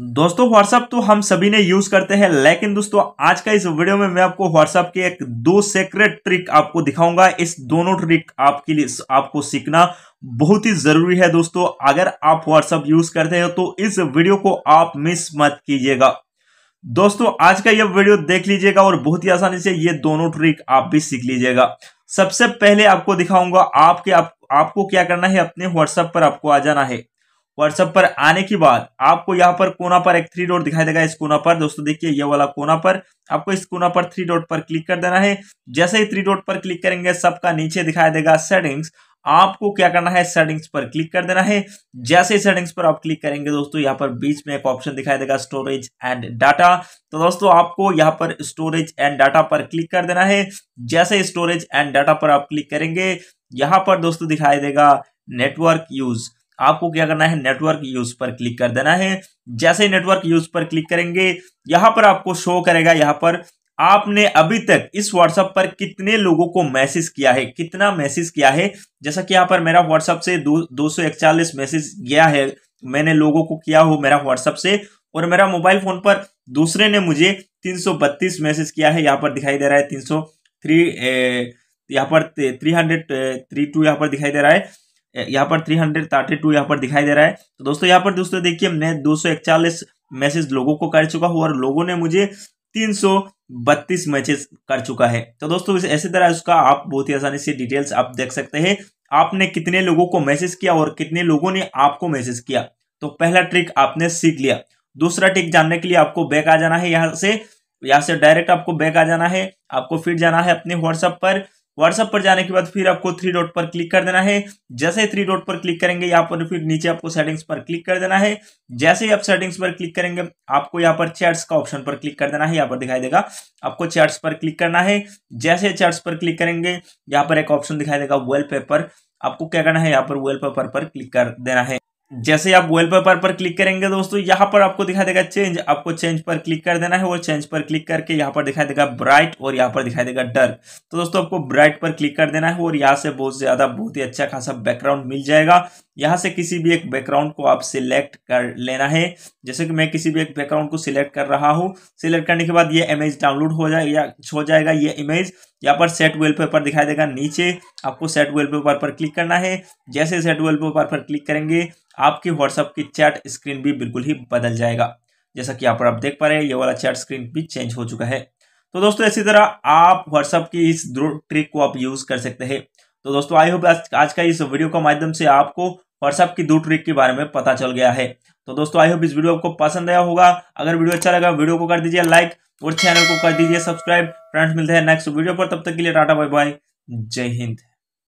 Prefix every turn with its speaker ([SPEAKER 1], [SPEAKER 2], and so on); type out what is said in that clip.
[SPEAKER 1] दोस्तों व्हाट्सअप तो हम सभी ने यूज करते हैं लेकिन दोस्तों आज का इस वीडियो में मैं आपको व्हाट्सअप के एक दो सेक्रेट ट्रिक आपको दिखाऊंगा इस दोनों ट्रिक आपके लिए आपको सीखना बहुत ही जरूरी है दोस्तों अगर आप व्हाट्सअप यूज करते हैं तो इस वीडियो को आप मिस मत कीजिएगा दोस्तों आज का यह वीडियो देख लीजिएगा और बहुत ही आसानी से ये दोनों ट्रिक आप भी सीख लीजिएगा सबसे पहले आपको दिखाऊंगा आपके आप, आपको क्या करना है अपने व्हाट्सएप पर आपको आ जाना है व्हाट्सएप पर आने के बाद आपको यहाँ पर कोना पर एक थ्री डॉट दिखाई देगा इस कोना पर दोस्तों देखिए ये वाला कोना पर आपको इस कोना पर थ्री डॉट पर क्लिक कर देना है जैसे ही थ्री डॉट पर क्लिक करेंगे सबका नीचे दिखाई देगा सेटिंग्स आपको क्या करना है सेटिंग्स पर क्लिक कर देना है जैसे सेटिंग्स पर आप क्लिक करेंगे दोस्तों यहाँ पर बीच में एक ऑप्शन दिखाई देगा स्टोरेज एंड डाटा तो दोस्तों आपको यहाँ पर स्टोरेज एंड डाटा पर क्लिक कर देना है जैसे स्टोरेज एंड डाटा पर आप क्लिक करेंगे यहाँ पर दोस्तों दिखाई देगा नेटवर्क यूज आपको क्या करना है नेटवर्क यूज पर क्लिक कर देना है जैसे ही नेटवर्क यूज पर क्लिक करेंगे यहां पर आपको शो करेगा यहां पर आपने अभी तक इस व्हाट्सएप पर कितने लोगों को मैसेज किया है कितना मैसेज किया है जैसा कि यहाँ पर मेरा व्हाट्सएप से दो सौ मैसेज गया है मैंने लोगों को किया हो मेरा व्हाट्सएप से और मेरा मोबाइल फोन पर दूसरे ने मुझे 332 मैसेज किया है यहाँ पर दिखाई दे रहा है 303 यहाँ पर 300 32 यहाँ पर दिखाई दे रहा है यहाँ पर थ्री हंड्रेड थर्टी टू यहाँ पर दिखाई दे रहा है तो दोस्तों यहाँ पर दोस्तों देखिए मैं दो सौ इकचालीस मैसेज लोगों को कर चुका हूँ और लोगों ने मुझे तीन सौ बत्तीस मैसेज कर चुका है तो दोस्तों ऐसी तरह उसका आप बहुत ही आसानी से डिटेल्स आप देख सकते हैं आपने कितने लोगों को मैसेज किया और कितने लोगों ने आपको मैसेज किया तो पहला ट्रिक आपने सीख लिया दूसरा ट्रिक जानने के लिए आपको बैक आ जाना है यहाँ से यहाँ से डायरेक्ट आपको बैक आ जाना है आपको फिर जाना है अपने व्हाट्सएप पर व्हाट्सअप पर जाने के बाद फिर आपको थ्री डॉट पर क्लिक कर देना है जैसे थ्री डॉट पर क्लिक करेंगे यहाँ पर फिर नीचे आपको सेटिंग्स पर क्लिक कर देना है जैसे ही आप सेटिंग्स पर क्लिक करेंगे आपको यहाँ पर चैट्स का ऑप्शन पर क्लिक कर देना है यहाँ पर दिखाई देगा आपको चैट्स पर क्लिक करना है जैसे चैट्स पर क्लिक करेंगे यहाँ पर एक ऑप्शन दिखाई देगा वेल आपको क्या करना है यहाँ पर वेल पर क्लिक कर देना है जैसे आप पेपर पर क्लिक करेंगे दोस्तों यहाँ पर आपको दिखाई देगा चेंज आपको चेंज पर क्लिक कर देना है और चेंज पर क्लिक करके यहाँ पर दिखाई देगा ब्राइट और यहाँ पर दिखाई देगा डर्क तो दोस्तों आपको ब्राइट पर क्लिक कर देना है और यहाँ से बहुत ज्यादा बहुत ही अच्छा खासा बैकग्राउंड मिल जाएगा यहाँ से किसी भी एक बैकग्राउंड को आप सिलेक्ट कर लेना है जैसे कि मैं किसी भी एक बैकग्राउंड को सिलेक्ट कर रहा हूँ सिलेक्ट करने के बाद ये इमेज डाउनलोड हो जाएगा हो जाएगा ये इमेज यहाँ पर सेट पेपर दिखाई देगा नीचे आपको सेट पेपर पर क्लिक करना है जैसे सेट पेपर पर क्लिक करेंगे आपकी व्हाट्सअप की चैट स्क्रीन भी बिल्कुल ही बदल जाएगा जैसा कि यहाँ पर आप देख पा रहे हैं ये वाला चैट स्क्रीन भी चेंज हो चुका है तो दोस्तों इसी तरह आप व्हाट्सअप की इस ट्रिक को आप यूज कर सकते हैं तो दोस्तों आई होप आज, का इस वीडियो के माध्यम से आपको व्हाट्सएप की दो ट्रिक के बारे में पता चल गया है तो दोस्तों आई होप इस वीडियो आपको पसंद आया होगा अगर वीडियो अच्छा लगा वीडियो को कर दीजिए लाइक और चैनल को कर दीजिए सब्सक्राइब फ्रेंड्स मिलते हैं नेक्स्ट वीडियो पर तब तक के लिए टाटा बाय बाय जय हिंद